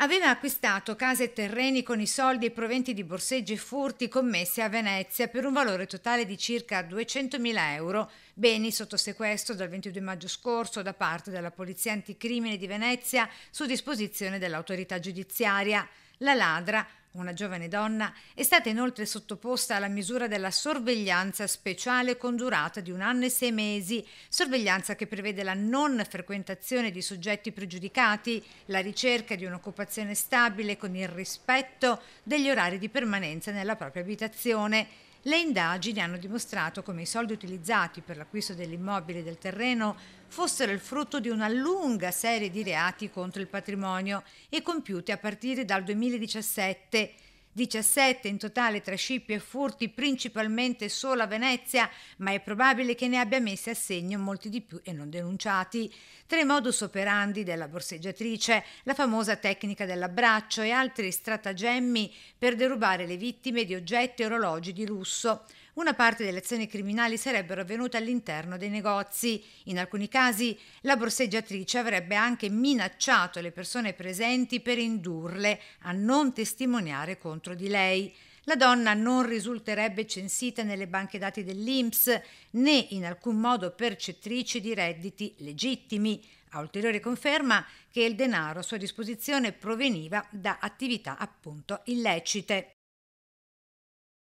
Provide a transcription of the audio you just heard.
Aveva acquistato case e terreni con i soldi e proventi di borseggi e furti commessi a Venezia per un valore totale di circa 200.000 euro, beni sotto sequestro dal 22 maggio scorso da parte della Polizia Anticrimine di Venezia su disposizione dell'autorità giudiziaria. La ladra una giovane donna, è stata inoltre sottoposta alla misura della sorveglianza speciale con durata di un anno e sei mesi, sorveglianza che prevede la non frequentazione di soggetti pregiudicati, la ricerca di un'occupazione stabile con il rispetto degli orari di permanenza nella propria abitazione le indagini hanno dimostrato come i soldi utilizzati per l'acquisto dell'immobile e del terreno fossero il frutto di una lunga serie di reati contro il patrimonio e compiuti a partire dal 2017 17 in totale tra scippi e furti, principalmente solo a Venezia, ma è probabile che ne abbia messi a segno molti di più e non denunciati. Tre modus operandi della borseggiatrice, la famosa tecnica dell'abbraccio e altri stratagemmi per derubare le vittime di oggetti e orologi di lusso. Una parte delle azioni criminali sarebbero avvenute all'interno dei negozi. In alcuni casi la borseggiatrice avrebbe anche minacciato le persone presenti per indurle a non testimoniare contro contro di lei. La donna non risulterebbe censita nelle banche dati dell'INPS né in alcun modo percettrice di redditi legittimi, a ulteriore conferma che il denaro a sua disposizione proveniva da attività appunto illecite.